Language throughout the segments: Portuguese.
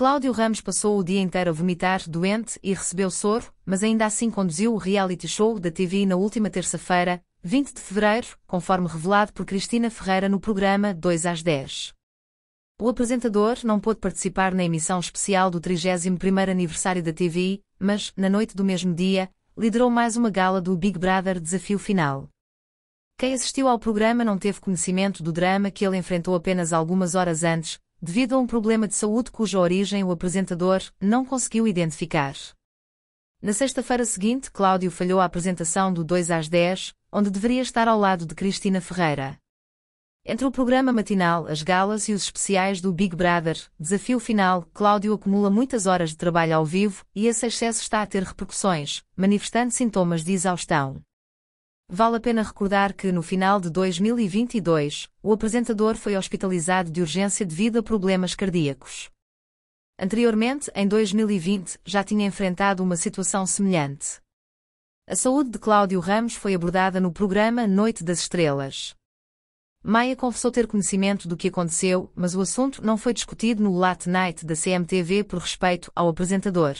Cláudio Ramos passou o dia inteiro a vomitar, doente, e recebeu soro, mas ainda assim conduziu o reality show da TV na última terça-feira, 20 de fevereiro, conforme revelado por Cristina Ferreira no programa 2 às 10. O apresentador não pôde participar na emissão especial do 31º aniversário da TV, mas, na noite do mesmo dia, liderou mais uma gala do Big Brother Desafio Final. Quem assistiu ao programa não teve conhecimento do drama que ele enfrentou apenas algumas horas antes, devido a um problema de saúde cuja origem o apresentador não conseguiu identificar. Na sexta-feira seguinte, Cláudio falhou a apresentação do 2 às 10, onde deveria estar ao lado de Cristina Ferreira. Entre o programa matinal, as galas e os especiais do Big Brother, desafio final, Cláudio acumula muitas horas de trabalho ao vivo e esse excesso está a ter repercussões, manifestando sintomas de exaustão. Vale a pena recordar que, no final de 2022, o apresentador foi hospitalizado de urgência devido a problemas cardíacos. Anteriormente, em 2020, já tinha enfrentado uma situação semelhante. A saúde de Cláudio Ramos foi abordada no programa Noite das Estrelas. Maia confessou ter conhecimento do que aconteceu, mas o assunto não foi discutido no Late Night da CMTV por respeito ao apresentador.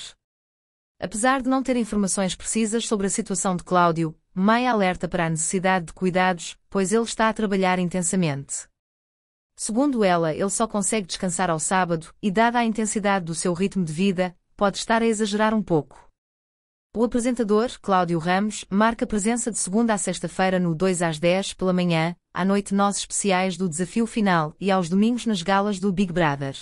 Apesar de não ter informações precisas sobre a situação de Cláudio, Mai alerta para a necessidade de cuidados, pois ele está a trabalhar intensamente. Segundo ela, ele só consegue descansar ao sábado e, dada a intensidade do seu ritmo de vida, pode estar a exagerar um pouco. O apresentador, Cláudio Ramos, marca presença de segunda a sexta-feira no 2 às 10 pela manhã, à noite nós especiais do desafio final e aos domingos nas galas do Big Brother.